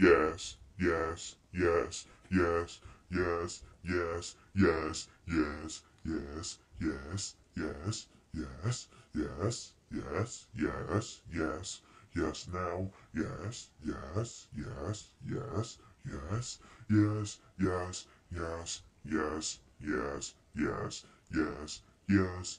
yes, yes, yes, yes, yes, yes, yes, yes, yes, yes, yes, yes, yes, yes, yes, yes, yes now, yes, yes, yes, yes, yes, yes, yes, yes, yes, yes, yes, yes, yes, yes.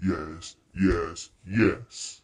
yes, yes, yes.